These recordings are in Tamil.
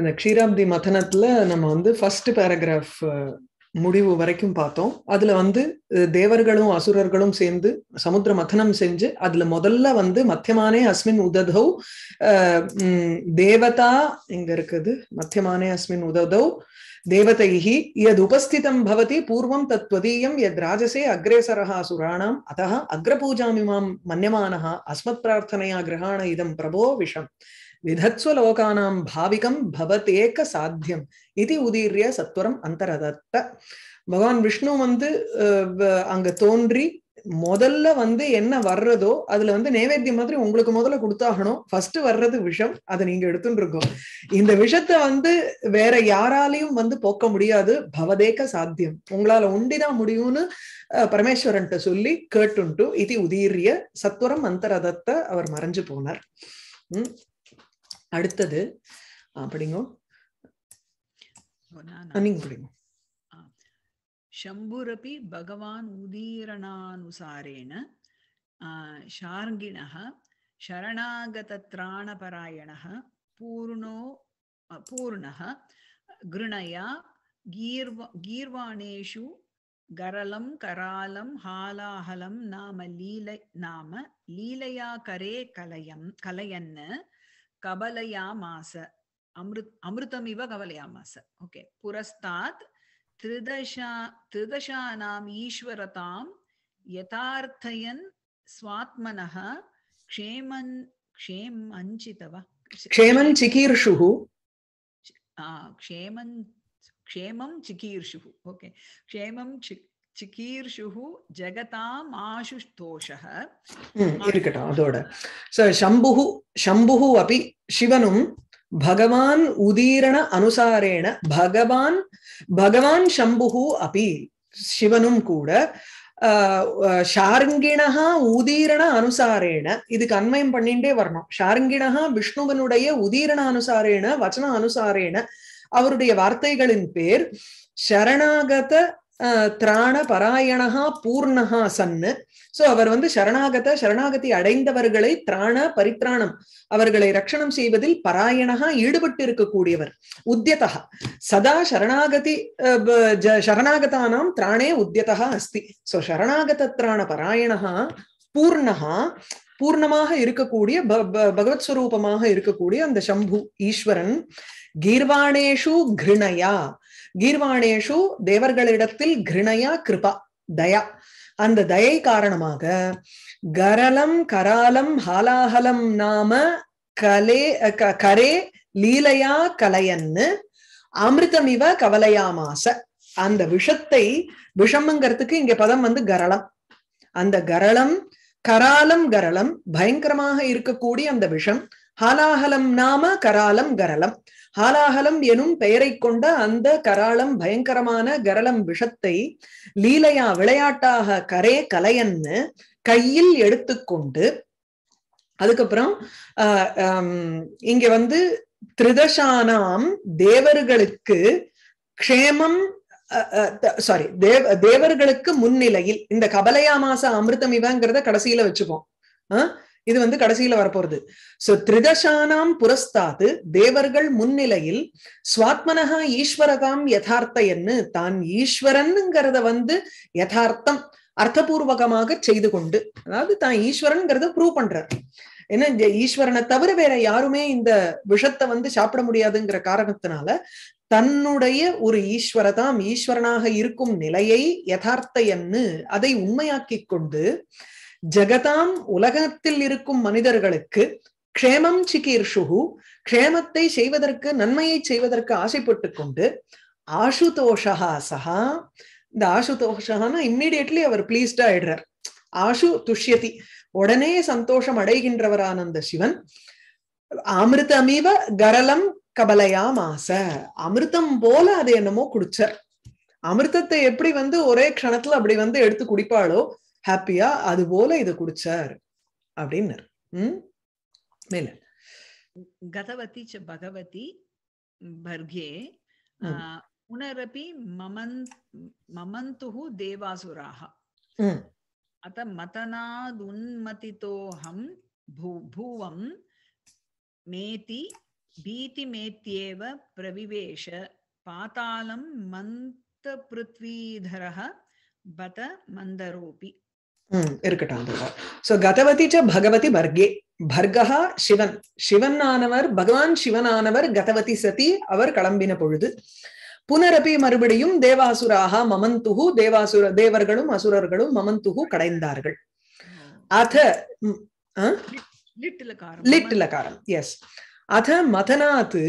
இந்த க்ஷீராப்தி மதனத்துல நம்ம வந்து ஃபர்ஸ்ட் பேராகிராஃப் முடிவு வரைக்கும் பார்த்தோம் அதுல வந்து தேவர்களும் அசுரர்களும் சேர்ந்து சமுத்திர மதனம் செஞ்சு அதுல முதல்ல வந்து மத்தியமானே அஸ்மின் உததவ் தேவதா இங்க இருக்குது மத்தியமானே அஸ்மின் உததவ் தேவதைஹி யத் உபஸ்திதம் பவதி பூர்வம் தத்வதீயம் யத் ராஜசே அக்ரேசரா அசுராணாம் அத்த அக்ரபூஜாமிமாம் மன்யமானஹ அஸ்மத் பிரார்த்தனையா கிரகாண இதம் பிரபோ விஷம் விதத்ஸ்வ லோகானாம் பாவிகம் பவதேக சாத்தியம் இது உதீரிய சத்வரம் அந்தரதத்த பகவான் விஷ்ணு வந்து அங்க தோன்றி முதல்ல வந்து என்ன வர்றதோ அதுல வந்து நைவேத்தியம் மாதிரி உங்களுக்கு முதல்ல கொடுத்தாகணும் ஃபர்ஸ்ட் வர்றது விஷம் அதை நீங்க எடுத்துட்டு இருக்கோம் இந்த விஷத்தை வந்து வேற யாராலையும் வந்து போக்க முடியாது பவதேக்க சாத்தியம் உங்களால உண்டிதான் முடியும்னு பரமேஸ்வரன்ட்ட சொல்லி கேட்டுன்ட்டு இது உதீரிய சத்வரம் அந்தரதத்தை அவர் மறைஞ்சு போனார் உம் அடுத்தது படிங்க நீங்க படிங்க शम्भुरपि भगवान् उदीरणानुसारेण शार्ङ्गिणः शरणागतत्राणपरायणः पूर्णो पूर्णः गृणया गीर्व गीर्वाणेषु गरलं करालं हालाहलं नाम लील नाम लीलया करे कलयं कलयन् கபலயாமாச அமிர்த் அமிர்தமிவ கவலையாமாச ஓகே புரஸ்தாத் திருதஷா திருதஷானாம் ஈஸ்வரதாம் யதார்த்தயன் ஸ்வாத்மனः क्षेमन् क्षेमञ्चितव क्षेमं चिकीर्षुः क्षेमं क्षेमं चिकीर्षुः ओके क्षेमं சிகீர்ஷுஹு ஜெகதாம் ஆசுஷ்தோஷக இருக்கட்டும் அதோட சம்புஹு சம்புஹு அப்படி சிவனும் பகவான் உதீரண அனுசாரேண பகவான் பகவான் சம்புஹு அப்படி சிவனும் கூட ஷாருங்கிணகா உதீரண அனுசாரேன இதுக்கு அன்மயம் பண்ணிண்டே வரணும் ஷாருங்கிணகா விஷ்ணுவனுடைய உதீரண அனுசாரேன வச்சன அனுசாரேன அவருடைய வார்த்தைகளின் பேர் சரணாகத திராண பராயணா பூர்ணகா சன்னு சோ அவர் வந்து சரணாகத சரணாகதி அடைந்தவர்களை திராண பரித்ராணம் அவர்களை ரட்சணம் செய்வதில் பராயணகா ஈடுபட்டு இருக்கக்கூடியவர் உத்தியதா சதா சரணாகதி சரணாகதானாம் திராணே உத்தியதா அஸ்தி சோ சரணாகத திராண பராயணகா பூர்ணகா பூர்ணமாக இருக்கக்கூடிய பகவத் ஸ்வரூபமாக இருக்கக்கூடிய அந்த சம்பு ஈஸ்வரன் கீர்வாணேஷு கிருணயா கீர்வாணேஷு தேவர்களிடத்தில் கிருணையா கிருபா தயா அந்த தயை காரணமாக கரலம் கராலம் ஹாலாஹலம் நாம கலே கரே லீலையா கலையன்னு அமிர்தம் இவ கவலையாமாச அந்த விஷத்தை விஷம்ங்கிறதுக்கு இங்க பதம் வந்து கரளம் அந்த கரளம் கராலம் கரளம் பயங்கரமாக இருக்கக்கூடிய அந்த விஷம் ஹாலாஹலம் நாம கராலம் கரலம் ஹாலாஹலம் எனும் பெயரை கொண்ட அந்த கராளம் பயங்கரமான கரளம் விஷத்தை லீலையா விளையாட்டாக கரே கலையன்னு கையில் எடுத்துக்கொண்டு அதுக்கப்புறம் இங்க வந்து திரிதசானாம் தேவர்களுக்கு க்ஷேமம் சாரி தேவ தேவர்களுக்கு முன்னிலையில் இந்த கபலையா மாச அமிர்தம் இவங்கிறத கடைசியில வச்சுப்போம் ஆஹ் இது வந்து கடைசியில வரப்போறது சோ திரிதசானாம் புரஸ்தாது தேவர்கள் முன்னிலையில் சுவாத்மனகா ஈஸ்வரகாம் யதார்த்தையன்னு தான் ஈஸ்வரன்ங்கிறத வந்து யதார்த்தம் அர்த்தபூர்வகமாக செய்து கொண்டு அதாவது தான் ஈஸ்வரன்ங்கிறத ப்ரூவ் பண்றார் என்ன ஈஸ்வரனை தவிர வேற யாருமே இந்த விஷத்தை வந்து சாப்பிட முடியாதுங்கிற காரணத்தினால தன்னுடைய ஒரு ஈஸ்வரதாம் ஈஸ்வரனாக இருக்கும் நிலையை யதார்த்த என்ன அதை உண்மையாக்கி கொண்டு ஜெகதாம் உலகத்தில் இருக்கும் மனிதர்களுக்கு க்ஷேமம் சிகீர்ஷுகு க்ஷேமத்தை செய்வதற்கு நன்மையை செய்வதற்கு ஆசைப்பட்டு கொண்டு ஆசுதோஷா சஹா இந்த ஆசுதோஷகான்னா இம்மிடியட்லி அவர் பிளீஸ்ட் ஆயிடுறார் ஆசு துஷ்யதி உடனே சந்தோஷம் அடைகின்றவரான அந்த சிவன் அமிர்தமீவ கரலம் கபலையா மாச அமிர்தம் போல அது என்னமோ குடிச்சார் அமிர்தத்தை எப்படி வந்து ஒரே க்ஷணத்துல அப்படி வந்து எடுத்து குடிப்பாளோ ஹாப்பியா அது போல இதை குடிச்சாரு அப்படின்னாரு உம் மேல கதவதி ச பகவதி பர்கே புனரப்பி மமன் மமந்துஹு தேவாசுராக அத மதனாதுன்மதித்தோஹம் பூ பூவம் மேதி பீதிமேத்யேவ பிரவிவேஷ பாதாளம் மந்த பிருத்வீதரः बत मन्दरोऽपि இருக்கட்டும் சோ கதவதி ச பகவதி பர்கே பர்கா சிவன் சிவன் ஆனவர் பகவான் சிவனானவர் கதவதி சதி அவர் கிளம்பின பொழுது புனரபி மறுபடியும் தேவாசுராக மமந்துகு தேவாசுர தேவர்களும் அசுரர்களும் மமந்துகு கடைந்தார்கள் அத லிட்டிலகாரம் எஸ் அத மதனாத்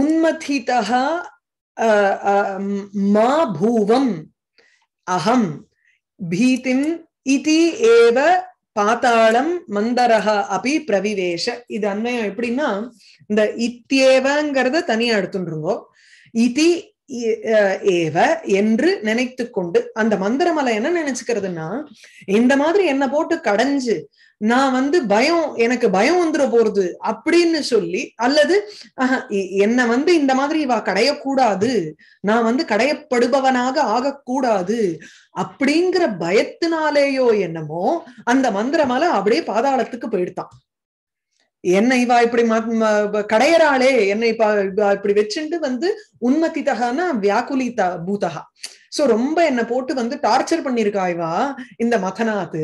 உன்மதிதா மா பூவம் அகம் பீதிம் இதி ஏவ பாத்தாளம் மந்தரஹ அபி பிரவிவேஷ இது அண்மையம் எப்படின்னா இந்த இத்தியேவங்கிறத தனியா எடுத்துட்டுருங்கோ இதி ஏவ என்று நினைத்து கொண்டு அந்த மந்திரமலை என்ன நினைச்சுக்கிறதுன்னா இந்த மாதிரி என்ன போட்டு கடைஞ்சு நான் வந்து பயம் எனக்கு பயம் வந்துட போறது அப்படின்னு சொல்லி அல்லது என்ன வந்து இந்த மாதிரி இவா கடையக்கூடாது நான் வந்து கடையப்படுபவனாக ஆகக்கூடாது அப்படிங்கிற பயத்தினாலேயோ என்னமோ அந்த மந்திரமலை அப்படியே பாதாளத்துக்கு போயிடுதான் என்னை இவா இப்படி கடையறாளே என்னை இப்படி வச்சுட்டு வந்து உன்மதித்தகானா வியாக்குலிதா பூதகா சோ ரொம்ப என்ன போட்டு வந்து டார்ச்சர் பண்ணிருக்கா இவா இந்த மதநாத்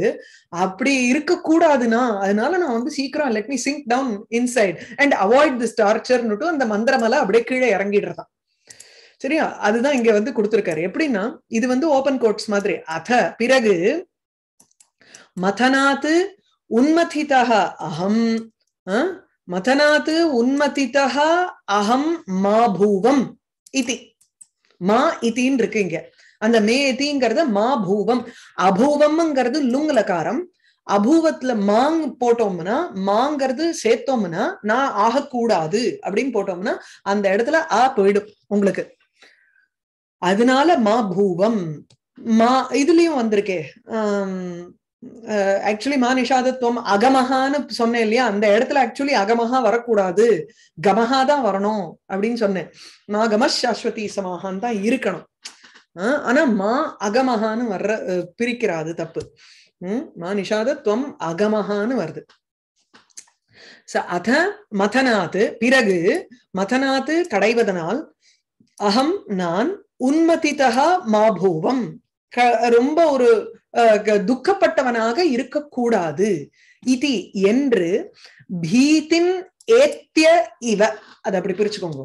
அப்படி இருக்க கூடாதுன்னா அதனால நான் வந்து சீக்கிரம் let me sink down inside and avoid this டார்ச்சர்னுட்டு அந்த மந்திரமலை அப்படியே கீழே இறங்கிடுறதா சரியா அதுதான் இங்க வந்து கொடுத்திருக்காரு எப்படின்னா இது வந்து ஓபன் கோட்ஸ் மாதிரி அத பிறகு மதநாத் உன்மதிதா அகம் மதனாத் உன்மதிதா அகம் மா பூவம் இதி மா இத்தின்னு இருக்கு இங்க அந்த மே இதிங்கிறது மா பூவம் அபூவம்ங்கிறது லுங்கலகாரம் அபூவத்துல மாங் போட்டோம்னா மாங்கிறது சேர்த்தோம்னா நான் ஆகக்கூடாது அப்படின்னு போட்டோம்னா அந்த இடத்துல ஆ போயிடும் உங்களுக்கு அதனால மா பூவம் மா இதுலயும் வந்திருக்கே ஆக்சுவலி மா அகமஹான்னு சொன்னேன் இல்லையா அந்த இடத்துல ஆக்சுவலி அகமஹா வரக்கூடாது கமஹா தான் வரணும் அப்படின்னு சொன்னேன் மா கம சாஸ்வதி சமஹான் தான் இருக்கணும் ஆனா மா அகமஹான்னு வர்ற பிரிக்கிறாது தப்பு உம் மா நிஷாதத்துவம் அகமஹான்னு வருது அத மதனாத்து பிறகு மதனாத்து கடைவதனால் அகம் நான் உன்மதிதா மாபூவம் ரொம்ப ஒரு துக்கப்பட்டவனாக இருக்கக்கூடாது இது என்று பீதின் ஏத்திய இவ அது அப்படி பிரிச்சுக்கோங்க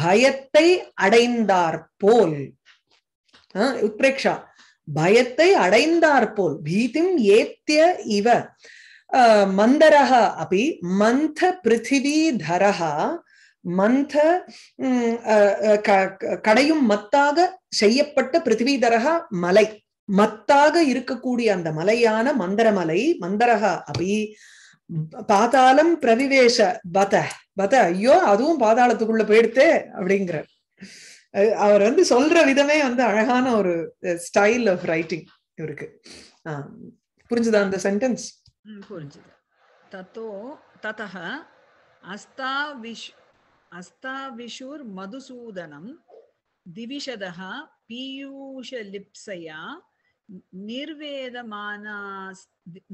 பயத்தை அடைந்தார் போல் உத்பிரேக்ஷா பயத்தை அடைந்தார் போல் பீதிம் ஏத்திய இவ மந்தரக அப்படி மந்த பிருத்திவீதரக மந்த கடையும் மத்தாக செய்யப்பட்ட பிருத்திவீதரக மலை மத்தாக இருக்கக்கூடிய அந்த மலையான மந்திரமலை மந்தரகா அபி பாதாளம் பிரவிவேஷ பத பத ஐயோ அதுவும் பாதாளத்துக்குள்ள போயிடுத்தே அப்படிங்கிறார் அவர் வந்து சொல்ற விதமே வந்து அழகான ஒரு ஸ்டைல் ஆஃப் ரைட்டிங் இவருக்கு புரிஞ்சுதா அந்த சென்டென்ஸ் புரிஞ்சுது தத்தோ ததக அஸ்தாவிஷ் அஸ்தாவிஷுர் மதுசூதனம் திவிஷதா பீயூஷ நிர்வேதமானா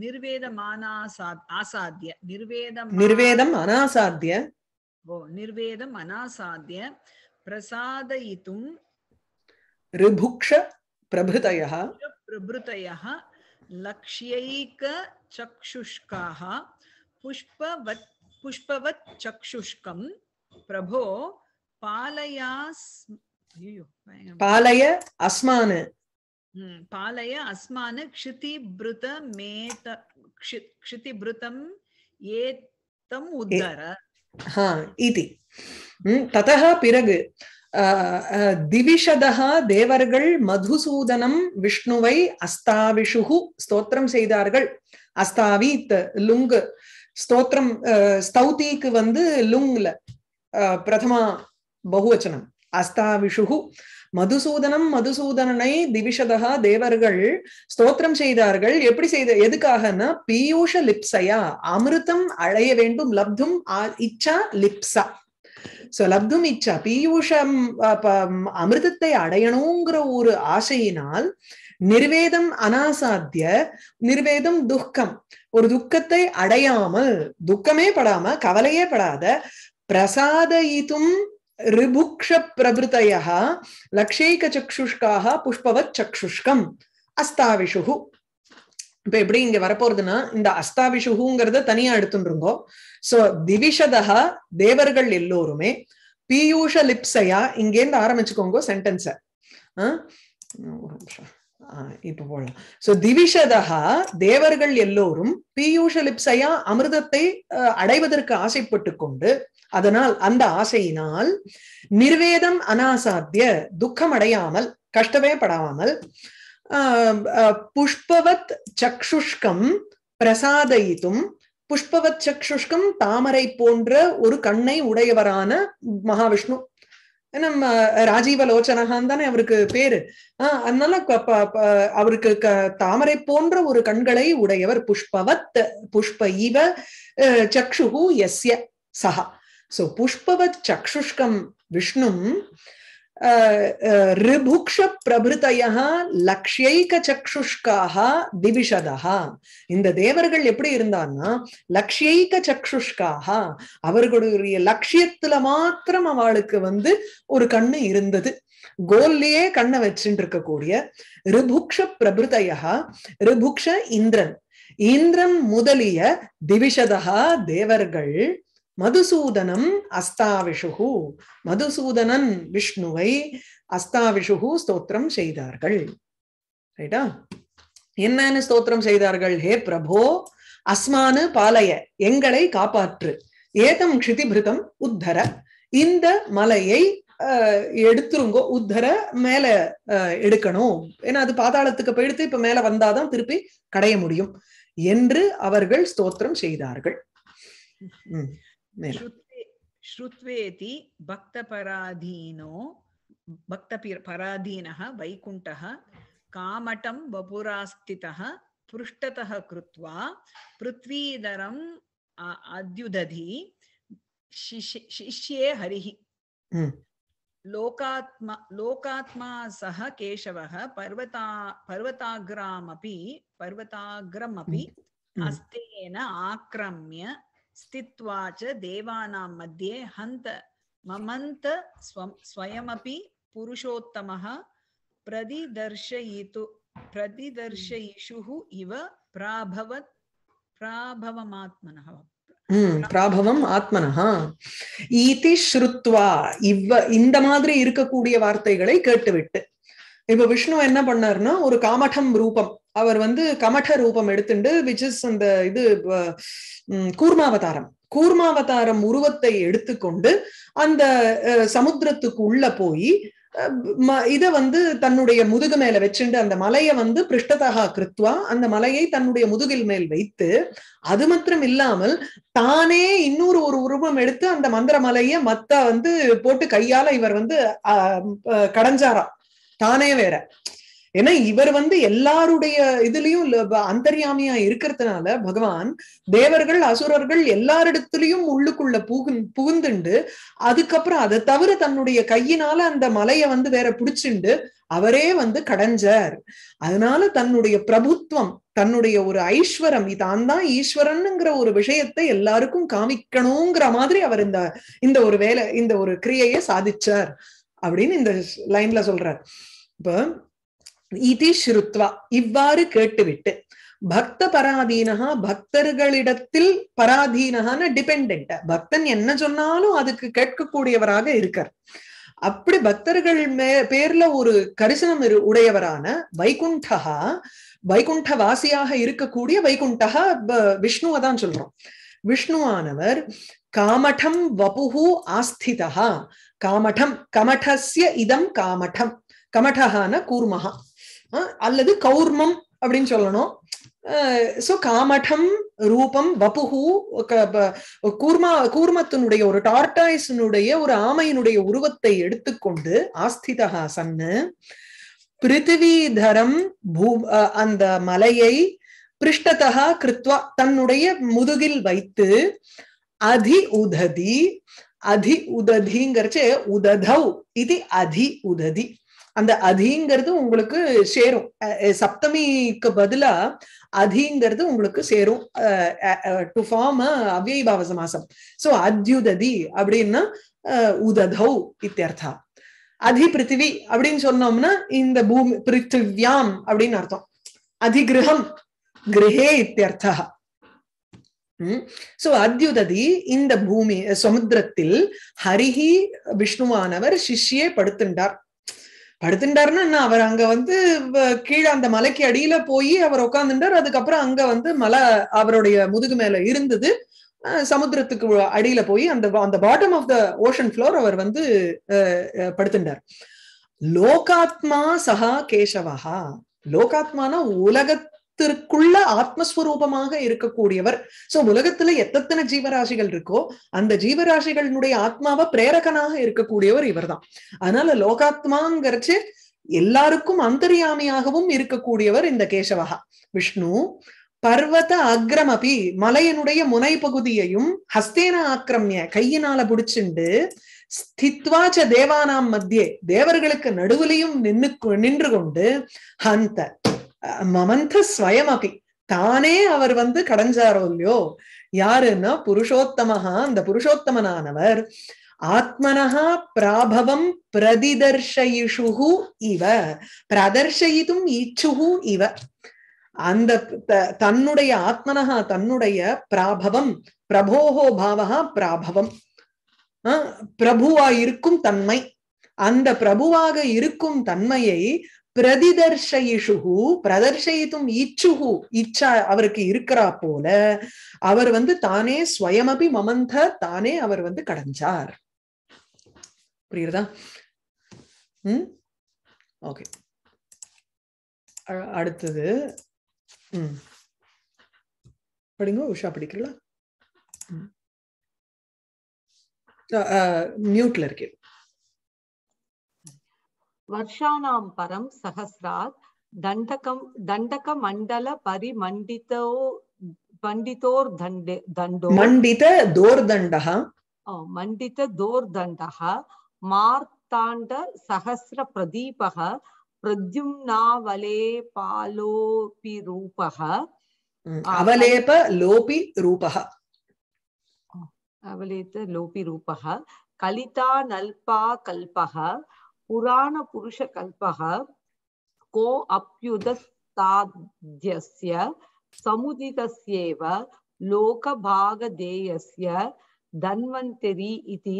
நிர்வேதமானாசாத் ஆசாத்திய நிர்வேதம் நிர்வேதம் அனாசாத்திய ஓ நிர்வேதம் அனாசாத்திய பிரசாதயித்தும் ரிபுக்ஷ பிரபுதய பிரபுதய லக்ஷ்யைக சக்ஷுஷ்காக புஷ்பவத் புஷ்பவத் சக்ஷுஷ்கம் பிரபோ பாலயாஸ் பாலய அஸ்மான பாலய அஸ்மான க்ஷிதிபிருத மேத க்ஷிதிபிருதம் ஏத்தம் உத்தர இதி इति பிறகு पिरग् தேவர்கள் மதுசூதனம் விஷ்ணுவை அஸ்தாவிஷுகு ஸ்தோத்திரம் செய்தார்கள் அஸ்தாவித் லுங்கு ஸ்தோத்திரம் ஸ்தௌதிக்கு வந்து லுங்ல பிரதமா பகுவச்சனம் அஸ்தாவிஷுகு மதுசூதனம் மதுசூதனனை திவிஷதா தேவர்கள் ஸ்தோத்திரம் செய்தார்கள் எப்படி செய்த எதுக்காகன்னா பீயூஷ லிப்சையா அமிர்தம் அழைய வேண்டும் லப்தும் இச்சா லிப்சா சோ லப்தும் இச்சா பீயூஷம் அமிர்தத்தை அடையணுங்கிற ஒரு ஆசையினால் நிர்வேதம் அனாசாத்திய நிர்வேதம் துக்கம் ஒரு துக்கத்தை அடையாமல் துக்கமே படாம கவலையே படாத பிரசாதயித்தும் ரிபுக்ஷ ரிபுக்ஷப்பிரவృతயः சக்ஷுஷ்காக புஷ்பவத் சக்ஷுஷ்கம் அஸ்தாவிஷுகு இப்ப எப்படி இங்க வரப்போறதுன்னா இந்த அஸ்தாவிஷுகுங்கிறத தனியா எடுத்துருங்கோ சோ திவிஷதா தேவர்கள் எல்லோருமே பியூஷ இங்கேந்து இங்கேருந்து ஆரம்பிச்சுக்கோங்க சென்டென்ஸ இப்ப போடலாம் சோ திவிஷதா தேவர்கள் எல்லோரும் பியூஷ லிப்சையா அமிர்தத்தை அடைவதற்கு ஆசைப்பட்டு கொண்டு அதனால் அந்த ஆசையினால் நிர்வேதம் அனாசாத்திய துக்கம் அடையாமல் கஷ்டமே படாமல் புஷ்பவத் சக்ஷுஷ்கம் பிரசாதயித்தும் புஷ்பவத் சக்ஷுஷ்கம் தாமரை போன்ற ஒரு கண்ணை உடையவரான மகாவிஷ்ணு நம்ம ராஜீவ லோச்சனகான் தானே அவருக்கு பேரு ஆஹ் அதனால அவருக்கு தாமரை போன்ற ஒரு கண்களை உடையவர் புஷ்பவத் புஷ்ப இவ சக்ஷுகு எஸ்ய சஹா சோ புஷ்பவத் சக்ஷுஷ்கம் விஷ்ணும் ரிபுக்ஷ பிரபுதையா லக்ஷைக சக்ஷுஷ்காக திவிஷதா இந்த தேவர்கள் எப்படி இருந்தான்னா லக்ஷைக சக்ஷுஷ்காக அவர்களுடைய லட்சியத்துல மாத்திரம் அவளுக்கு வந்து ஒரு கண்ணு இருந்தது கோல்லையே கண்ணை வச்சுட்டு இருக்கக்கூடிய ரிபுக்ஷ பிரபுதையா ரிபுக்ஷ இந்திரன் இந்திரன் முதலிய திவிஷதா தேவர்கள் மதுசூதனம் அஸ்தாவிஷு மதுசூதனன் விஷ்ணுவை அஸ்தாவிஷுகு ஸ்தோத்திரம் செய்தார்கள் ரைட்டா என்னன்னு ஸ்தோத்திரம் செய்தார்கள் ஹே பிரபோ அஸ்மானு பாலைய எங்களை காப்பாற்று ஏதம் கிதிபிருதம் உத்தர இந்த மலையை எடுத்துருங்கோ உத்தர மேல எடுக்கணும் ஏன்னா அது பாதாளத்துக்கு போயிடுத்து இப்ப மேல வந்தாதான் திருப்பி கடைய முடியும் என்று அவர்கள் ஸ்தோத்திரம் செய்தார்கள் श्रुत्वेति भक्तपराधीनो भक्तपराधीनः वैकुण्ठः कामटं वपुरास्थितः पृष्ठतः कृत्वा पृथ्वीधरम् अद्युदधि शिष्ये हरिः लोकात्मा लोकात्मा सह केशवः पर्वता पर्वताग्रामपि पर्वताग्रमपि हस्तेन आक्रम्य स्थित्वा च देवानां मध्ये हन्त ममन्त स्वं स्वयमपि पुरुषोत्तमः प्रतिदर्शयितु प्रतिदर्शयिषुः इव प्राभवत् प्राभवमात्मनः பிராபவம் ஆத்மனஹா ஈதி ஸ்ருத்வா இவ்வ இந்த மாதிரி இருக்கக்கூடிய வார்த்தைகளை கேட்டுவிட்டு இப்ப விஷ்ணு என்ன பண்ணாருன்னா ஒரு காமடம் ரூபம் அவர் வந்து கமட ரூபம் எடுத்துண்டு விச் இஸ் அந்த இது கூர்மாவதாரம் கூர்மாவதாரம் உருவத்தை எடுத்துக்கொண்டு அந்த சமுத்திரத்துக்கு உள்ள போய் இத வந்து தன்னுடைய முதுகு மேல வச்சுண்டு அந்த மலையை வந்து பிருஷ்டதாக கிருத்வா அந்த மலையை தன்னுடைய முதுகில் மேல் வைத்து அது மாத்திரம் இல்லாமல் தானே இன்னொரு ஒரு உருவம் எடுத்து அந்த மந்திர மலையை மத்த வந்து போட்டு கையால இவர் வந்து அஹ் கடைஞ்சாரா தானே வேற ஏன்னா இவர் வந்து எல்லாருடைய இதுலயும் அந்தர்யாமியா இருக்கிறதுனால பகவான் தேவர்கள் அசுரர்கள் எல்லாரிடத்துலயும் உள்ளுக்குள்ள புகு புகுந்துண்டு அதுக்கப்புறம் அதை தவிர தன்னுடைய கையினால அந்த மலையை வந்து வேற புடிச்சுண்டு அவரே வந்து கடைஞ்சார் அதனால தன்னுடைய பிரபுத்துவம் தன்னுடைய ஒரு ஐஸ்வரம் தான் தான் ஈஸ்வரனுங்கிற ஒரு விஷயத்தை எல்லாருக்கும் காமிக்கணுங்கிற மாதிரி அவர் இந்த இந்த ஒரு வேலை இந்த ஒரு கிரியையை சாதிச்சார் அப்படின்னு இந்த லைன்ல சொல்றார் இப்ப இது ஸ்ருத்வா இவ்வாறு கேட்டுவிட்டு பக்த பராதீனகா பக்தர்களிடத்தில் பராதீனகான டிபெண்ட் பக்தன் என்ன சொன்னாலும் அதுக்கு கேட்கக்கூடியவராக இருக்கார் அப்படி பக்தர்கள் மே பேர்ல ஒரு கரிசனம் உடையவரான வைகுண்டகா வைகுண்ட வாசியாக இருக்கக்கூடிய வைகுண்டகா விஷ்ணுவை தான் சொல்றோம் விஷ்ணுவானவர் காமடம் வபுஹு ஆஸ்திதா காமடம் கமடசிய இதம் காமடம் கமடகான கூர்மகா அல்லது கௌர்மம் அப்படின்னு சொல்லணும் சோ காமடம் ரூபம் வபுகு கூர்மா கூர்மத்தினுடைய ஒரு டார்டாய்ஸினுடைய ஒரு ஆமையினுடைய உருவத்தை எடுத்துக்கொண்டு ஆஸ்திதா சன்னு பிருத்திவிதரம் பூ அந்த மலையை பிருஷ்டதா கிருத்வா தன்னுடைய முதுகில் வைத்து அதி உததி அதி உததிங்கிறச்சு உததவ் இது அதி உததி அந்த அதிங்கிறது உங்களுக்கு சேரும் சப்தமிக்கு பதிலா அதிங்கிறது உங்களுக்கு சேரும் டு ஃபார்ம் அவ்யபாவ சமாசம் சோ அத்யுததி அப்படின்னா உததௌ இத்தியர்த்தா அதி பிருத்திவி அப்படின்னு சொன்னோம்னா இந்த பூமி பிருத்திவியாம் அப்படின்னு அர்த்தம் அதிகிரகம் கிரகே இத்தியர்த்தா சோ அத்யுததி இந்த பூமி சமுத்திரத்தில் ஹரிஹி விஷ்ணுவானவர் சிஷ்யே படுத்துண்டார் படுத்துட்டாருன்னு என்ன அவர் அங்க வந்து கீழே அந்த மலைக்கு அடியில போய் அவர் உட்காந்துட்டார் அதுக்கப்புறம் அங்க வந்து மலை அவருடைய முதுகு மேல இருந்தது சமுத்திரத்துக்கு அடியில போய் அந்த அந்த bottom of the ocean floor அவர் வந்து படுத்துட்டார் லோகாத்மா சஹா கேசவஹா லோகாத்மானா உலகத் உலகத்திற்குள்ள ஆத்மஸ்வரூபமாக இருக்கக்கூடியவர் சோ உலகத்துல எத்தனை ஜீவராசிகள் இருக்கோ அந்த ஜீவராசிகளினுடைய ஆத்மாவை பிரேரகனாக இருக்கக்கூடியவர் இவர்தான் அதனால லோகாத்மாங்கிறச்சு எல்லாருக்கும் அந்தரியாமையாகவும் இருக்கக்கூடியவர் இந்த கேசவகா விஷ்ணு பர்வத அக்ரமபி மலையினுடைய முனை பகுதியையும் ஹஸ்தேன ஆக்கிரமிய கையினால புடிச்சுண்டு ஸ்தித்வாச்ச தேவானாம் மத்தியே தேவர்களுக்கு நடுவிலையும் நின்னு நின்று கொண்டு ஹந்த மமந்த ஸ்வயமபி தானே அவர் வந்து கடைஞ்சாரோ இல்லையோ யாருன்னா புருஷோத்தமஹா அந்த புருஷோத்தமனானவர் ஆத்மனஹா பிராபவம் பிரதிதர்ஷயிஷு இவ பிரதர்ஷயிதும் இச்சுகு இவ அந்த தன்னுடைய ஆத்மனஹா தன்னுடைய பிராபவம் பிரபோகோ பாவகா பிராபவம் பிரபுவா இருக்கும் தன்மை அந்த பிரபுவாக இருக்கும் தன்மையை பிரதிதர்ஷயிஷு பிரதர்ஷயித்தும் இச்சுகு இச்சா அவருக்கு இருக்கிறா போல அவர் வந்து தானே ஸ்வயமபி மமந்த தானே அவர் வந்து கடைஞ்சார் புரியுறதா உம் ஓகே அடுத்தது உம் படிங்க உஷா படிக்கிறீங்களா மியூட்ல இருக்கேன் वर्षाणां परम सहस्रात् दण्डकं दण्डकमण्डलपरिमण्डितो मण्डितोर्दण्डे दण्डो मण्डितदोर्दण्डः मण्डितदोर्दण्डः मार्ताण्डसहस्रप्रदीपः प्रद्युम्नावलेपालोऽपि रूपः अवलेपलोपि रूपः अवलेपलोपि रूपः कलितानल्पाकल्पः புராண புருஷ கல்பக கோ அப்யுதஸ்தாத்யஸ்ய சமுதிதஸ்யேவ லோகபாகதேயஸ்ய தன்வந்தரி இது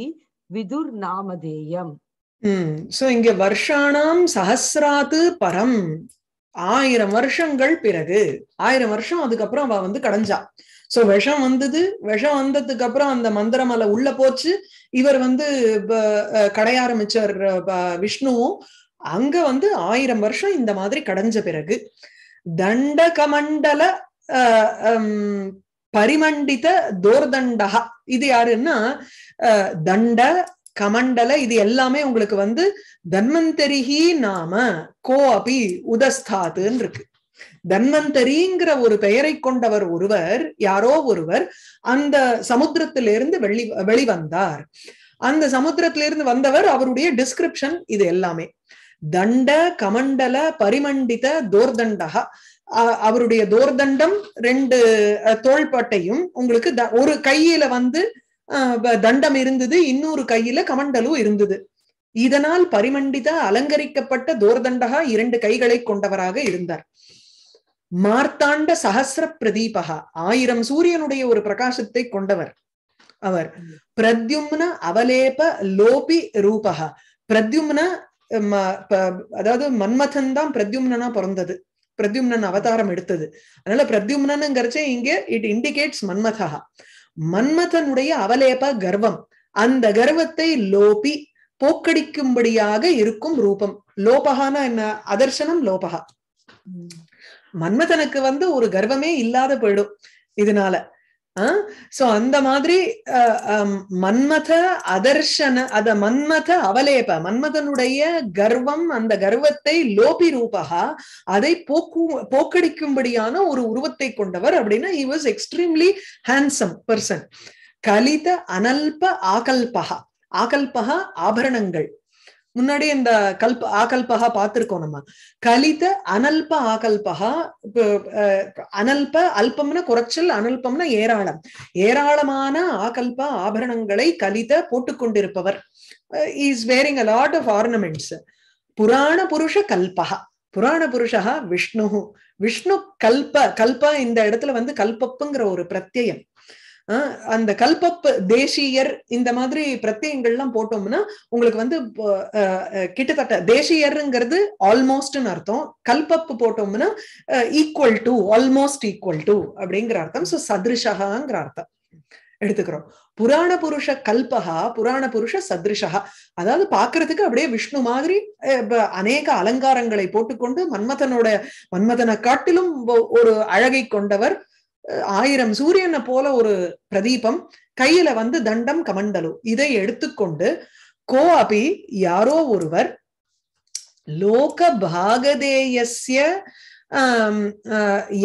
விதுர் நாமதேயம் சோ இங்க வருஷானாம் சஹசிராத்து பரம் ஆயிரம் வருஷங்கள் பிறகு ஆயிரம் வருஷம் அதுக்கப்புறம் அவ வந்து கடைஞ்சா சோ விஷம் வந்தது விஷம் வந்ததுக்கு அப்புறம் அந்த மந்திரமலை உள்ள போச்சு இவர் வந்து கடைய ஆரம்பிச்சர் விஷ்ணுவும் அங்க வந்து ஆயிரம் வருஷம் இந்த மாதிரி கடைஞ்ச பிறகு தண்ட கமண்டல பரிமண்டித தோர்தண்டகா இது யாருன்னா தண்ட கமண்டல இது எல்லாமே உங்களுக்கு வந்து தன்வந்தரிகி நாம கோ அபி உதஸ்தாத்துன்னு இருக்கு தன்வந்தரிங்கிற ஒரு பெயரை கொண்டவர் ஒருவர் யாரோ ஒருவர் அந்த சமுத்திரத்திலிருந்து வெளி வெளிவந்தார் அந்த சமுத்திரத்திலிருந்து வந்தவர் அவருடைய டிஸ்கிரிப்ஷன் இது எல்லாமே தண்ட கமண்டல பரிமண்டித தோர்தண்டகா அவருடைய தோர்தண்டம் ரெண்டு தோள்பட்டையும் உங்களுக்கு ஒரு கையில வந்து தண்டம் இருந்தது இன்னொரு கையில கமண்டலும் இருந்தது இதனால் பரிமண்டித அலங்கரிக்கப்பட்ட தோர்தண்டகா இரண்டு கைகளை கொண்டவராக இருந்தார் மார்த்தாண்ட சகசிர பிரதீபகா ஆயிரம் சூரியனுடைய ஒரு பிரகாசத்தை கொண்டவர் அவர் பிரத்யும்ன அவலேப லோபி ரூபகா பிரத்யும்ன அதாவது மன்மதன் தான் பிரத்யும்னா பிறந்தது பிரத்யும்னன் அவதாரம் எடுத்தது அதனால பிரத்யும்னனுங்கிறச்சே இங்க இட் இண்டிகேட்ஸ் மன்மதா மன்மதனுடைய அவலேப கர்வம் அந்த கர்வத்தை லோபி போக்கடிக்கும்படியாக இருக்கும் ரூபம் லோபகானா என்ன அதர்சனம் லோபகா மன்மதனுக்கு வந்து ஒரு கர்வமே இல்லாத போயிடும் இதனால சோ அந்த மாதிரி மன்மத அதர்ஷன அத மன்மத அவலேப மன்மதனுடைய கர்வம் அந்த கர்வத்தை லோபி ரூபகா அதை போக்கு போக்கடிக்கும்படியான ஒரு உருவத்தை கொண்டவர் அப்படின்னா he was extremely handsome person கலித அனல்ப ஆகல்பகா ஆகல்பகா ஆபரணங்கள் முன்னாடி இந்த கல்ப ஆகல்பகா பார்த்திருக்கோம் நம்ம கலித அனல்ப ஆகல்பகா அனல்ப அல்பம்னா குறைச்சல் அனல்பம்னா ஏராளம் ஏராளமான ஆகல்ப ஆபரணங்களை கலித போட்டுக்கொண்டிருப்பவர் is wearing a lot of ornaments புராண புருஷ கல்பகா புராண புருஷகா விஷ்ணு விஷ்ணு கல்ப கல்ப இந்த இடத்துல வந்து கல்பப்புங்கிற ஒரு பிரத்யம் அந்த கல்பப்ப தேசியர் இந்த மாதிரி எல்லாம் போட்டோம்னா உங்களுக்கு வந்து கிட்டத்தட்ட தேசியருங்கிறது ஆல்மோஸ்ட்னு அர்த்தம் கல்பப்பு போட்டோம்னா equal to almost equal to அப்படிங்கிற அர்த்தம் சோ சதிருஷகாங்கிற அர்த்தம் எடுத்துக்கிறோம் புராண புருஷ கல்பகா புராண புருஷ சதிருஷகா அதாவது பாக்குறதுக்கு அப்படியே விஷ்ணு மாதிரி அநேக அலங்காரங்களை போட்டுக்கொண்டு மன்மதனோட மன்மதனை காட்டிலும் ஒரு அழகை கொண்டவர் ஆயிரம் சூரியனை போல ஒரு பிரதீபம் கையில வந்து தண்டம் கமண்டலு இதை எடுத்துக்கொண்டு கோ அபி யாரோ ஒருவர் லோக பாகதேயஸ்ய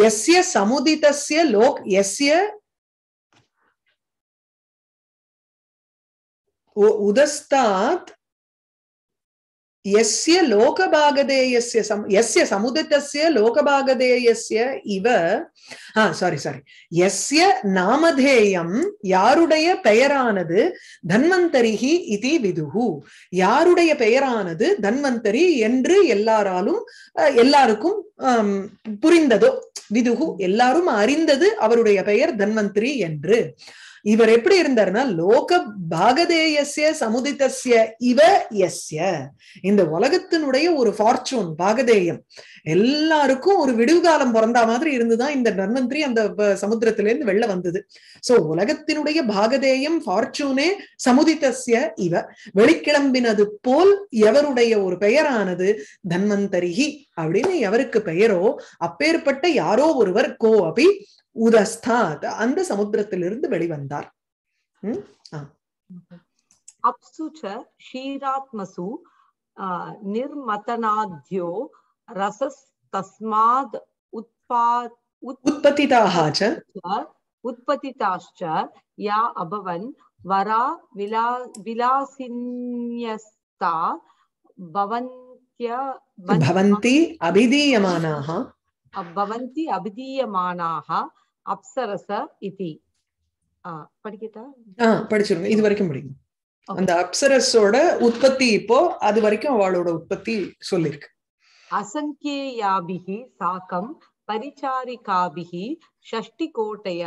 எஸ்ய சமுதிதஸ்ய லோக் எஸ்ய உதஸ்தாத் எஸ்ய லோகபாகதேயஸ்ய சம் எஸ்ய சமுதித்தஸ்ய லோகபாகதேயஸ்ய இவ ஆ சாரி சாரி எஸ்ய நாமதேயம் யாருடைய பெயரானது தன்வந்தரிஹி இது விதுகு யாருடைய பெயரானது தன்வந்தரி என்று எல்லாராலும் எல்லாருக்கும் புரிந்ததோ விதுகு எல்லாரும் அறிந்தது அவருடைய பெயர் தன்வந்திரி என்று இவர் எப்படி இருந்தாருன்னா லோக பாகதேயசிய சமுதித்தசிய இவ எஸ்ய இந்த உலகத்தினுடைய ஒரு ஃபார்ச்சூன் பாகதேயம் எல்லாருக்கும் ஒரு விடுவு காலம் பிறந்தா மாதிரி இருந்துதான் இந்த நன்மந்திரி அந்த சமுத்திரத்திலிருந்து வெளில வந்தது சோ உலகத்தினுடைய பாகதேயம் ஃபார்ச்சூனே சமுதித்தசிய இவ வெளிக்கிளம்பினது போல் எவருடைய ஒரு பெயரானது தன்வந்தரிகி அப்படின்னு எவருக்கு பெயரோ அப்பேற்பட்ட யாரோ ஒருவர் கோ அபி உதஸ்தாத் அந்த சமுத்திரத்திலிருந்து வெளிவந்தார் அப்சுச்ச ஷீராத்மசு நிர்மதனாத்யோ ரசஸ் தஸ்மாத் உற்பா உற்பத்திதாகாச்ச உற்பத்திதாஷ்ச யா அபவன் வரா விலா விலாசின்யஸ்தா பவன் சொல்லிருக்கு அசங்கேயாபிகி சாக்கம் பரிச்சாரிகாபிகி ஷஷ்டி கோட்டைய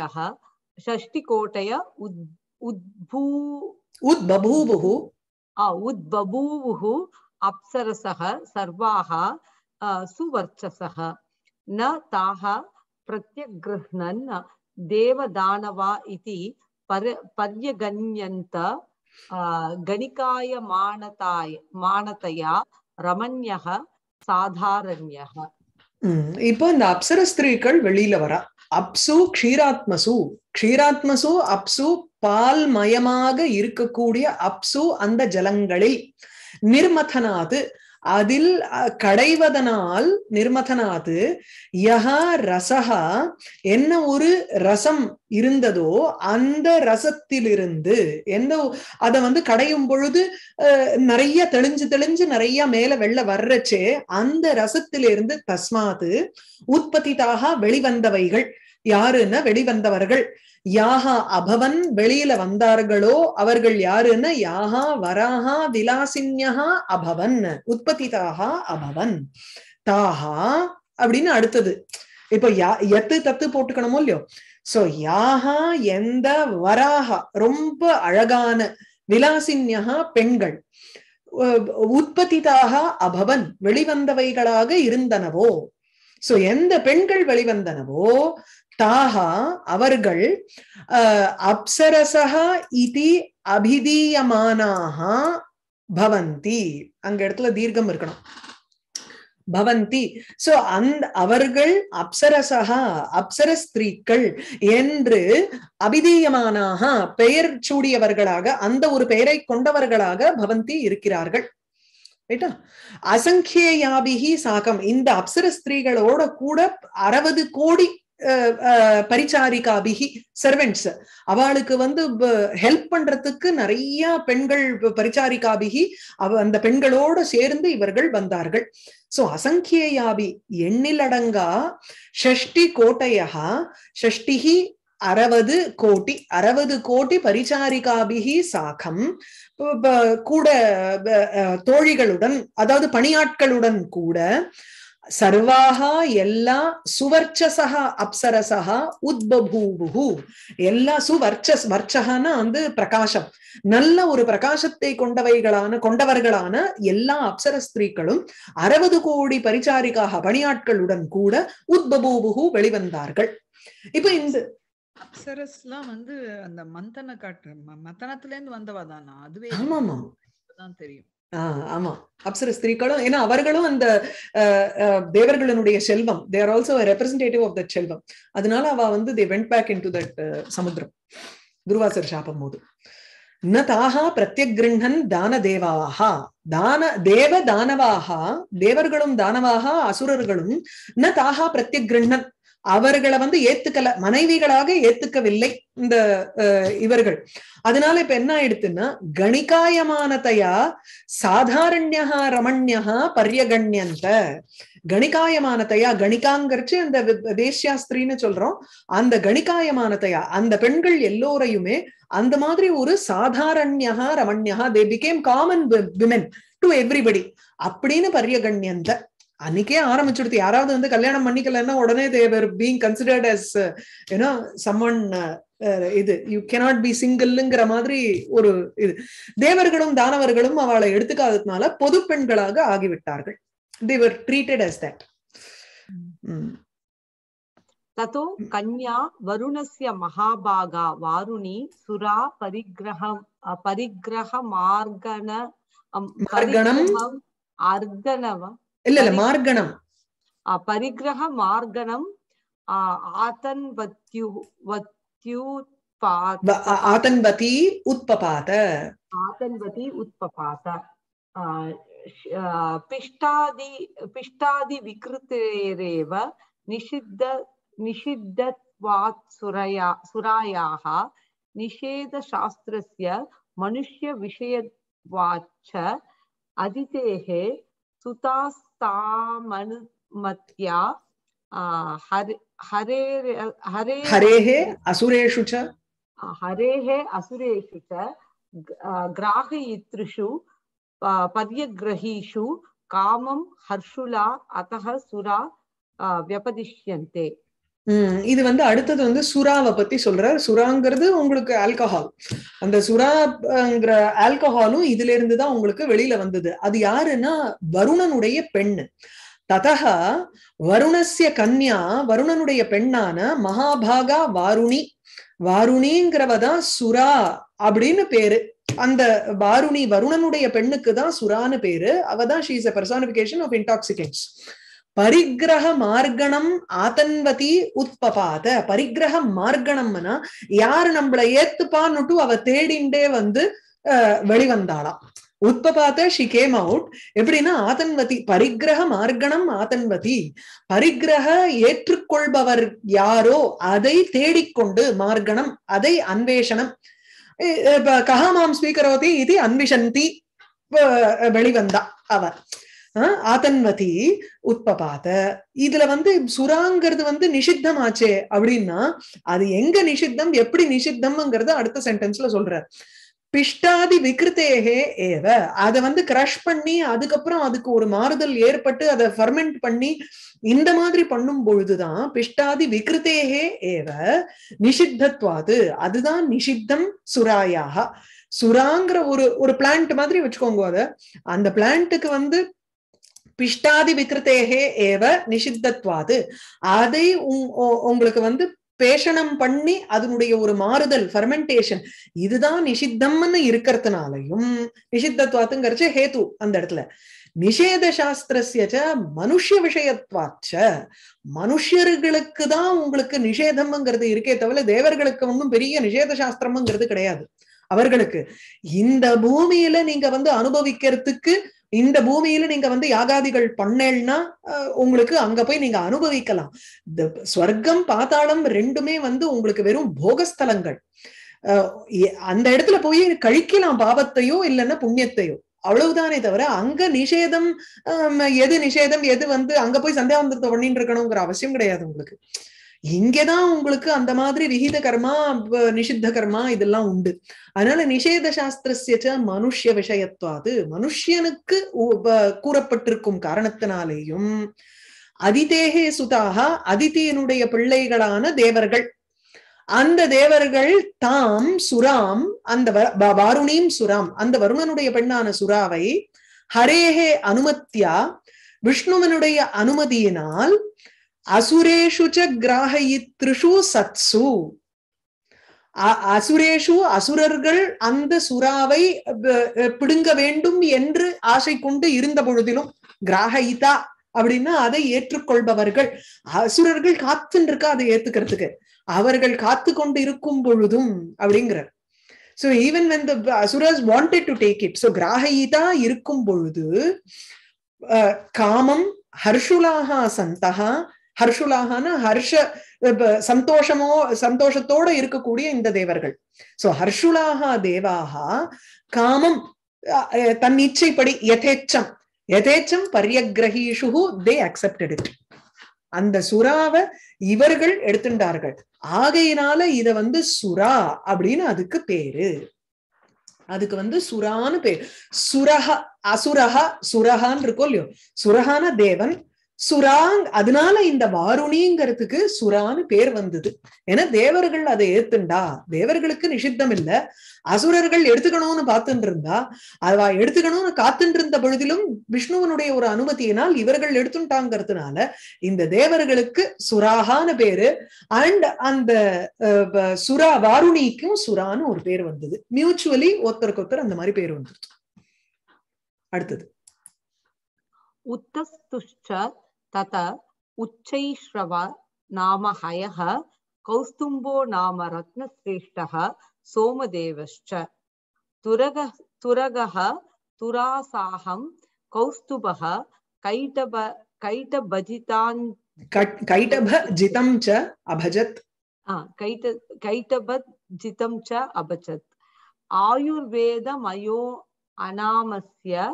ஷஷ்டி கோட்டைய உத் உத்பூ உத்பபூபுஹு உத்பபூபுஹு அப்சரசக சர்வாக சுவர்ச்சசக ந தாக பிரத்யகிருஹ்ணன் தேவதானவா இதி பர் பர்யகன்யந்த கணிகாய மானதாய மானதையா ரமண்யக சாதாரண்யக இப்போ இந்த அப்சர ஸ்திரீக்கள் வெளியில வரா அப்சு க்ஷீராத்மசு க்ஷீராத்மசு அப்சு பால் மயமாக இருக்கக்கூடிய அப்சு அந்த ஜலங்களில் நிர்மதனாது அதில் கடைவதனால் நிர்மதனாது யஹா ரசஹா என்ன ஒரு ரசம் இருந்ததோ அந்த ரசத்திலிருந்து எந்த அதை வந்து கடையும் பொழுது நிறைய தெளிஞ்சு தெளிஞ்சு நிறைய மேல வெள்ள வர்றச்சே அந்த ரசத்திலிருந்து தஸ்மாது உற்பத்தி தாக வெளிவந்தவைகள் யாருன்னா வெளிவந்தவர்கள் யாஹா அபவன் வெளியில வந்தார்களோ அவர்கள் யாருன்னு யாஹா வராஹா விலாசின்யா அபவன் உற்பத்திதாகா அபவன் தாஹா அப்படின்னு அடுத்தது இப்ப யா எத்து தத்து போட்டுக்கணுமோ இல்லையோ சோ யாஹா எந்த வராஹா ரொம்ப அழகான விலாசின்யா பெண்கள் உற்பத்திதாக அபவன் வெளிவந்தவைகளாக இருந்தனவோ சோ எந்த பெண்கள் வெளிவந்தனவோ தாஹா அவர்கள் அப்சரசா இது அபிதீயமானாக பவந்தி அங்க இடத்துல தீர்க்கம் இருக்கணும் பவந்தி சோ அந்த அவர்கள் அப்சரசா அப்சர ஸ்திரீக்கள் என்று அபிதீயமானாக பெயர் சூடியவர்களாக அந்த ஒரு பெயரை கொண்டவர்களாக பவந்தி இருக்கிறார்கள் அசங்கியாபிகி சாகம் இந்த அப்சர ஸ்திரீகளோட கூட அறுபது கோடி பரிச்சாரிகாபிகி சர்வெண்ட்ஸ் அவளுக்கு வந்து ஹெல்ப் பண்றதுக்கு நிறைய பெண்கள் பரிச்சாரிகாபிகி அவ அந்த பெண்களோடு சேர்ந்து இவர்கள் வந்தார்கள் சோ அசங்கியாபி எண்ணிலடங்கா ஷஷ்டி கோட்டையா ஷஷ்டிஹி அறுபது கோட்டி அறுபது கோட்டி பரிச்சாரிகாபிகி சாகம் கூட தோழிகளுடன் அதாவது பணியாட்களுடன் கூட சர்வாகா எல்லா சுவர்ச்சசா அப்சரசா உத்பபூபு எல்லா சுவர்ச்சஸ் வர்ச்சகனா வந்து பிரகாசம் நல்ல ஒரு பிரகாசத்தை கொண்டவைகளான கொண்டவர்களான எல்லா அப்சர ஸ்திரீகளும் அறுபது கோடி பரிச்சாரிக்காக பணியாட்களுடன் கூட உத்பூபு வெளிவந்தார்கள் இப்ப இந்த அப்சரஸ்லாம் வந்து அந்த மந்தன காட்டு மத்தனத்துல இருந்து வந்தவா தானா அதுவே ஆமாமா தெரியும் ஆமா அப்சர ஸ்திரீகளும் ஏன்னா அவர்களும் அந்த தேவர்களுடைய செல்வம் they are also representative of that செல்வம் அதனால அவ வந்து they went back into that சமுத்திரம் துருவாசர் சாப்பம் போது ந தாகா தான தேவாஹா தான தேவ தானவாகா தேவர்களும் தானவாக அசுரர்களும் ந தாகா பிரத்யகிருண்ணன் அவர்களை வந்து ஏத்துக்கல மனைவிகளாக ஏத்துக்கவில்லை இந்த இவர்கள் அதனால இப்ப என்ன ஆயிடுத்துன்னா கணிகாயமானதையா சாதாரண்யா ரமண்யா பரியகண்யந்த கணிகாயமானதையா கணிகாங்கிறச்சு அந்த தேசியாஸ்திரின்னு சொல்றோம் அந்த கணிகாயமானதையா அந்த பெண்கள் எல்லோரையுமே அந்த மாதிரி ஒரு சாதாரண்யா ரமண்யா they became common women to everybody அப்படின்னு பரியகண்யந்த அன்னைக்கே ஆரம்பிச்சிடுது யாராவது வந்து கல்யாணம் பண்ணிக்கலன்னா உடனே they are being considered as you know common இது யூ கெனாட் பி சிங்கிள்ங்கிற மாதிரி ஒரு இது தேவர்களும் தானவர்களும் அவளை எடுத்துக்காததுனால பொது பெண்களாக ஆகிவிட்டார்கள் தேவர் ட்ரீட்டட் அஸ் தட் ततो கன்யா வருணஸ்ய மகாபாகா வாருணி சுரா பரிகிரகம் பரிகிரக मार्गण अर्गणव இல்ல இல்ல மார்கணம் பரிகிரக மார்கணம் ஆதன் ஆதன்வதி உத்பபாத ஆதன்வதி உத்பபாத பிஷ்டாதி பிஷ்டாதி விகிருத்திரேவ நிஷித்த நிஷித்தத்வாத் சுரயா சுராயாः நிஷேதசாஸ்திரस्य மனுஷ்யவிஷயத்வாச்ச அதிதேः सुतास्तामनुमत्या हरे हरे हरेः असुरेषु च हरेः असुरेषु च ग्राहयितृषु पर्यग्रहीषु कामं हर्षुला अतः सुरा व्यपदिश्यन्ते இது வந்து அடுத்தது வந்து சுறாவை பத்தி சொல்ற சுறாங்கிறது உங்களுக்கு ஆல்கஹால் அந்த சுறாங்கிற ஆல்கஹாலும் இதுல இருந்துதான் உங்களுக்கு வெளியில வந்தது அது யாருன்னா வருணனுடைய பெண்ணு ததா வருணசிய கன்யா வருணனுடைய பெண்ணான மகாபாகா வாருணி வாருணிங்கிறவ தான் சுரா அப்படின்னு பேரு அந்த வாருணி வருணனுடைய பெண்ணுக்கு தான் சுரான்னு பேரு அவதான் she's a personification of intoxicants பரிகிரக மார்கணம் ஆதன்வதி உத்பபாத பரிகிரக மார்க்கணம்னா யாரு நம்மளை ஏத்துப்பான்னுட்டு அவ தேடிண்டே வந்து வெளிவந்தாளாம் உத்பபாத்த ஷி கேம் அவுட் எப்படின்னா ஆதன்வதி பரிகிரக மார்க்கணம் ஆதன்வதி பரிகிரக ஏற்றுக்கொள்பவர் யாரோ அதை தேடிக்கொண்டு மார்கணம் அதை அன்வேஷணம் கஹமாம் ஸ்வீகரோதி இது அன்விஷந்தி வெளிவந்தா அவர் ஆதன்வதி உட்பபாத இதுல வந்து சுராங்கிறது வந்து நிஷித்தம் ஆச்சே அப்படின்னா அது எங்க நிஷித்தம் எப்படி நிஷித்தம்ங்கிறது அடுத்த சென்டென்ஸ்ல சொல்ற பிஷ்டாதி விக்கிருத்தேகே ஏவ அதை வந்து கிரஷ் பண்ணி அதுக்கப்புறம் அதுக்கு ஒரு மாறுதல் ஏற்பட்டு அதை ஃபர்மெண்ட் பண்ணி இந்த மாதிரி பண்ணும் பொழுதுதான் பிஷ்டாதி விக்கிருத்தேகே ஏவ நிஷித்தத்வாது அதுதான் நிஷித்தம் சுராயாக சுராங்கிற ஒரு ஒரு பிளான்ட் மாதிரி வச்சுக்கோங்க அதை அந்த பிளான்ட்டுக்கு வந்து பிஷ்டாதி விக்கிருத்தேகே ஏவ நிஷித்தத்வாது அதை உங்களுக்கு வந்து பேஷணம் பண்ணி அதனுடைய ஒரு மாறுதல் ஃபர்மெண்டேஷன் இதுதான் நிஷித்தம்னு இருக்கிறதுனாலையும் நிஷித்தத்வாத்துங்கிறச்சு ஹேத்து அந்த இடத்துல நிஷேத சாஸ்திரச மனுஷ விஷயத்வாச்ச மனுஷர்களுக்கு தான் உங்களுக்கு நிஷேதம்ங்கிறது இருக்கே தவிர தேவர்களுக்கு ஒன்றும் பெரிய நிஷேத சாஸ்திரம்ங்கிறது கிடையாது அவர்களுக்கு இந்த பூமியில நீங்க வந்து அனுபவிக்கிறதுக்கு இந்த பூமியில நீங்க வந்து யாகாதிகள் பண்ணேன்னா உங்களுக்கு அங்க போய் நீங்க அனுபவிக்கலாம் ஸ்வர்க்கம் பாத்தாளம் ரெண்டுமே வந்து உங்களுக்கு வெறும் போகஸ்தலங்கள் அந்த இடத்துல போய் கழிக்கலாம் பாவத்தையோ இல்லைன்னா புண்ணியத்தையோ அவ்வளவுதானே தவிர அங்க நிஷேதம் எது நிஷேதம் எது வந்து அங்க போய் சந்தேகம் பண்ணிட்டு இருக்கணுங்கிற அவசியம் கிடையாது உங்களுக்கு இங்கதான் உங்களுக்கு அந்த மாதிரி விகித கர்மா நிஷித்த கர்மா இதெல்லாம் உண்டு அதனால நிஷேத சாஸ்திரஸ்ய மனுஷ்ய விஷயத்துவாது மனுஷியனுக்கு கூறப்பட்டிருக்கும் காரணத்தினாலேயும் அதிதேகே சுதாக அதிதியனுடைய பிள்ளைகளான தேவர்கள் அந்த தேவர்கள் தாம் சுராம் அந்த வாருணீம் சுராம் அந்த வருணனுடைய பெண்ணான சுராவை ஹரேஹே அனுமத்தியா விஷ்ணுவனுடைய அனுமதியினால் அசுரேஷு ச சத்சு அசுரேஷு அசுரர்கள் அந்த சுறாவை பிடுங்க வேண்டும் என்று ஆசை கொண்டு இருந்த பொழுதிலும் கிராகிதா அப்படின்னா அதை ஏற்றுக்கொள்பவர்கள் அசுரர்கள் காத்துன்னு இருக்கா அதை ஏத்துக்கிறதுக்கு அவர்கள் காத்து கொண்டு இருக்கும் பொழுதும் அப்படிங்கிறார் so even when the asuras wanted to take it so கிராகிதா இருக்கும் பொழுது காமம் ஹர்ஷுலாகா சந்தகா ஹர்ஷுலாகனா ஹர்ஷ சந்தோஷமோ சந்தோஷத்தோட இருக்கக்கூடிய இந்த தேவர்கள் சோ ஹர்ஷுலாகா தேவாகா காமம் தன் இச்சைப்படி எதேச்சம் எதேச்சம் பரியகிரகீஷு தே அக்செப்டட் இட் அந்த சுறாவை இவர்கள் எடுத்துட்டார்கள் ஆகையினால இத வந்து சுரா அப்படின்னு அதுக்கு பேரு அதுக்கு வந்து சுரான்னு பேர் சுரஹ அசுரஹ சுரஹான்னு இருக்கும் இல்லையோ சுரஹான தேவன் சுராங் அதனால இந்த வாருணிங்கிறதுக்கு சுரான்னு பேர் வந்தது ஏன்னா தேவர்கள் அதை ஏத்துண்டா தேவர்களுக்கு நிஷித்தம் இல்ல அசுரர்கள் எடுத்துக்கணும்னு பார்த்துட்டு இருந்தா அவ எடுத்துக்கணும்னு காத்துட்டு இருந்த பொழுதிலும் விஷ்ணுவனுடைய ஒரு அனுமதியினால் இவர்கள் எடுத்துட்டாங்கிறதுனால இந்த தேவர்களுக்கு சுராகான பேரு அண்ட் அந்த சுரா வாருணிக்கும் சுரான்னு ஒரு பேர் வந்தது மியூச்சுவலி ஒருத்தருக்கு ஒருத்தர் அந்த மாதிரி பேர் வந்துருச்சு அடுத்தது உத்தஸ்துஷ்ட तथा उच्चैश्रव नाम हय कौस्तुंबो नाम रत्नश्रेष्ठः सोमदेव तुरग तुरगः तुरासाहं कौस्तुभः कैटभ कैटभजितान् कैटभजितं कैट कैटभजितं अभजत अभजत् आयुर्वेदमयो अनामस्य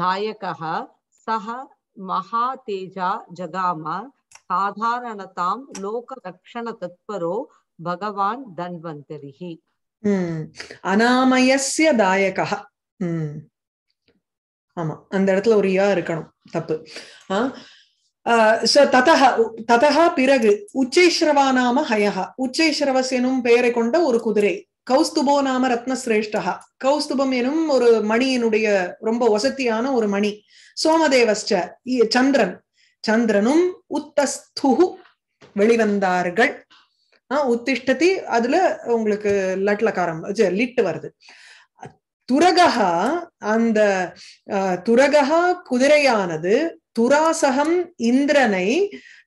दायकः மகா தேஜா ஜகாமா சாதாரணதாம் லோக ரக்ஷண தத்பரோ பகவான் தன்வந்தரி அனாமயசிய தாயக ஆமா அந்த இடத்துல ஒரு யா இருக்கணும் தப்பு ததா ததா பிறகு உச்சைஸ்ரவா நாம ஹயஹா உச்சைஸ்ரவஸ் எனும் பெயரை கொண்ட ஒரு குதிரை கௌஸ்துபோ நாம ரத்னசிரேஷ்டா கௌஸ்துபம் எனும் ஒரு மணியினுடைய ரொம்ப வசத்தியான ஒரு மணி சோமதேவஸ்ட சந்திரன் சந்திரனும் உத்தஸ்துகு வெளிவந்தார்கள் உத்திஷ்டதி அதுல உங்களுக்கு லட்லக்காரம் லிட்டு வருது துரகா அந்த துரகா குதிரையானது துராசகம் இந்திரனை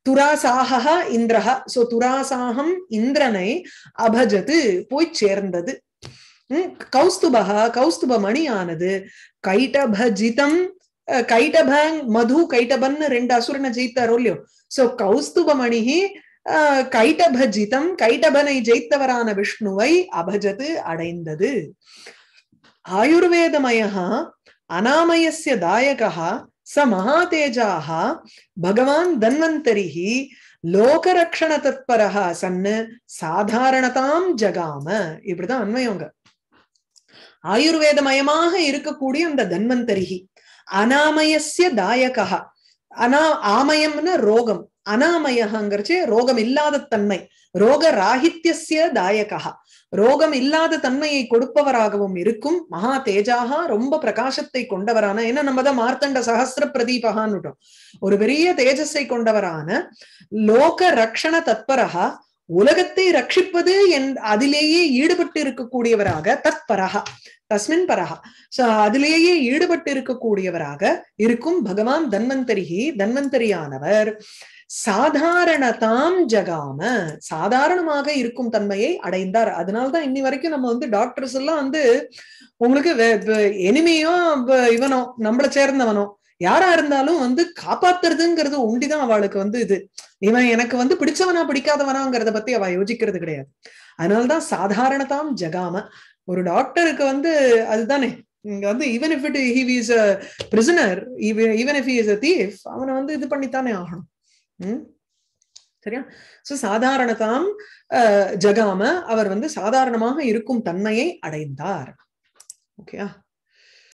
துராசாக இந்திரஹா சோ துராசாகம் இந்திரனை அபஜது போய் சேர்ந்தது கௌஸ்துபா கௌஸ்துப மணியானது கைட்டபஜிதம் கைட்டபங் மது கைட்டபன் ரெண்டு அசுரனை ஜெயித்தாரோ இல்லையோ சோ கௌஸ்துப மணி கைட்டபஜிதம் கைட்டபனை ஜெயித்தவரான விஷ்ணுவை அபஜது அடைந்தது ஆயுர்வேதமயா அனாமயசிய தாயகா ச மகாதேஜாக பகவான் தன்வந்தரிஹி லோகரக்ஷண தத்பரஹா சன்னு சாதாரணதாம் ஜகாம இப்படிதான் ஆயுர்வேத ஆயுர்வேதமயமாக இருக்கக்கூடிய அந்த தன்வந்தரிகி அனாமயசிய தாயகா அனா ஆமயம்னு ரோகம் அனாமயங்கிறச்சே ரோகம் இல்லாத தன்மை ரோக ராகித்யசிய தாயகா ரோகம் இல்லாத தன்மையை கொடுப்பவராகவும் இருக்கும் மகா தேஜாகா ரொம்ப பிரகாசத்தை கொண்டவரான என்ன நம்ம தான் மார்த்தண்ட சகசிர பிரதீபகான்னு ஒரு பெரிய தேஜஸை கொண்டவரான லோக ரக்ஷண தத்பரகா உலகத்தை ரட்சிப்பது என் அதிலேயே ஈடுபட்டு இருக்கக்கூடியவராக தத்பரகா தஸ்மின் பரஹா சோ அதிலேயே ஈடுபட்டு இருக்கக்கூடியவராக இருக்கும் பகவான் தன்வந்தரிகி தன்வந்தரியானவர் சாதாரணதாம் ஜகாம சாதாரணமாக இருக்கும் தன்மையை அடைந்தார் அதனால்தான் இன்னி வரைக்கும் நம்ம வந்து டாக்டர்ஸ் எல்லாம் வந்து உங்களுக்கு எனிமையும் இவனோ நம்மளை சேர்ந்தவனோ யாரா இருந்தாலும் வந்து காப்பாத்துறதுங்கிறது உண்டிதான் அவளுக்கு வந்து இது இவன் எனக்கு வந்து பிடிச்சவனா பிடிக்காதவனாங்கிறத பத்தி அவ யோசிக்கிறது கிடையாது அதனால்தான் சாதாரணதாம் ஜகாம ஒரு டாக்டருக்கு வந்து அதுதானே இங்க வந்து even if it he is a prisoner even if is a thief அவனை வந்து இது பண்ணித்தானே ஆகணும் சரியா சோ சாதாரணதாம் ஜகாம அவர் வந்து சாதாரணமாக இருக்கும் தன்மையை அடைந்தார் ஓகேயா